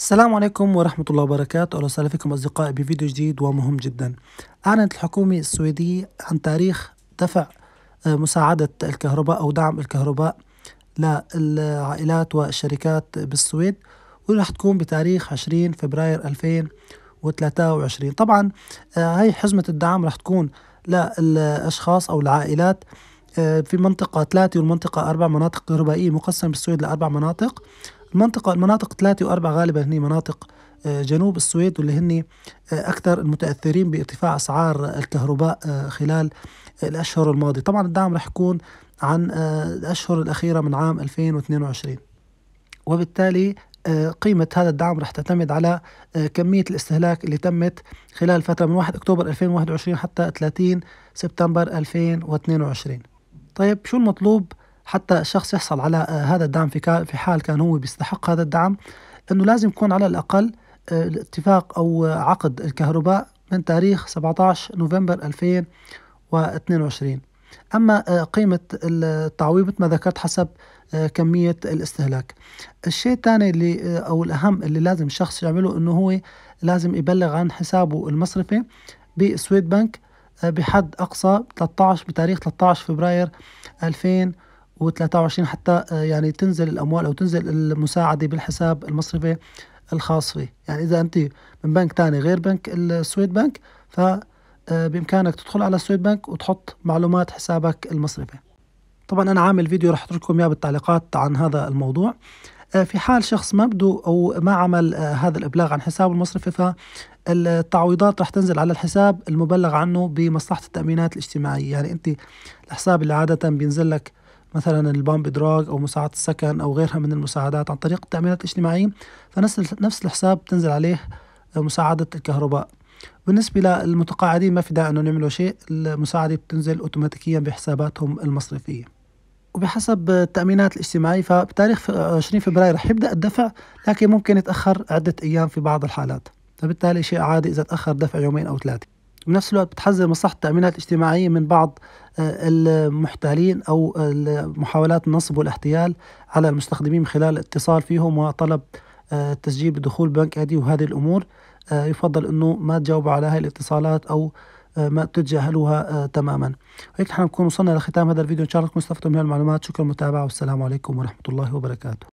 السلام عليكم ورحمة الله وبركاته أهلا وسهلا فيكم أصدقائي بفيديو جديد ومهم جدا أعلنت الحكومة السويدية عن تاريخ دفع آه، مساعدة الكهرباء أو دعم الكهرباء للعائلات والشركات بالسويد واللي راح تكون بتاريخ 20 فبراير 2023 طبعا آه، هاي حزمة الدعم راح تكون للأشخاص أو العائلات آه، في منطقة ثلاثة والمنطقة أربع مناطق كهربائية مقسمة بالسويد لأربع مناطق المنطقة المناطق ثلاثة وأربعة غالبا هني مناطق آه، جنوب السويد واللي هني آه، أكثر المتأثرين بارتفاع أسعار الكهرباء آه، خلال الأشهر الماضية طبعا الدعم رح يكون عن الأشهر الأخيرة من عام 2022 وبالتالي قيمة هذا الدعم رح تعتمد على كمية الاستهلاك اللي تمت خلال فترة من 1 أكتوبر 2021 حتى 30 سبتمبر 2022 طيب شو المطلوب حتى الشخص يحصل على آه، هذا الدعم في في حال كان هو بيستحق هذا الدعم انه لازم يكون على الاقل آه، الاتفاق او عقد الكهرباء من تاريخ 17 نوفمبر 2022 اما آه، قيمه التعويض مثل ما ذكرت حسب كميه الاستهلاك الشيء الثاني اللي او الاهم اللي لازم الشخص يعمله انه هو لازم يبلغ عن حسابه المصرفي بسويد بنك بحد اقصى 13 بتاريخ 13 فبراير 2022 و23 حتى آه، يعني تنزل الاموال او تنزل المساعده بالحساب المصرفي الخاص فيه يعني اذا انت من بنك ثاني غير بنك السويد بنك ف آه، بامكانك تدخل على السويد بنك وتحط معلومات حسابك المصرفي طبعا انا عامل فيديو رح اترككم اياه بالتعليقات عن هذا الموضوع آه، في حال شخص ما بده او ما عمل هذا الابلاغ عن حسابه المصرفي فالتعويضات رح تنزل على الحساب المبلغ عنه بمصلحه التامينات الاجتماعيه يعني انت الحساب اللي عاده بينزل لك مثلا البامب دراج او مساعده السكن او غيرها من المساعدات عن طريق التامينات الاجتماعيه فنفس نفس الحساب تنزل عليه مساعده الكهرباء بالنسبة للمتقاعدين ما في داعي أنهم يعملوا شيء المساعدة بتنزل أوتوماتيكيا بحساباتهم المصرفية وبحسب التأمينات الاجتماعية فبتاريخ 20 فبراير رح يبدأ الدفع لكن ممكن يتأخر عدة أيام في بعض الحالات فبالتالي شيء عادي إذا تأخر دفع يومين أو ثلاثة بنفس الوقت بتحذر مصلحة التأمينات الاجتماعية من بعض آه، المحتالين أو محاولات النصب والاحتيال على المستخدمين من خلال الاتصال فيهم وطلب آه، تسجيل بدخول بنك آيدي وهذه الأمور آه، يفضل أنه ما تجاوبوا على هذه الاتصالات أو ما تتجاهلوها تماما هيك نحن نكون وصلنا لختام هذا الفيديو إن شاء الله تكونوا استفدتوا من المعلومات شكرا للمتابعة والسلام عليكم ورحمة الله وبركاته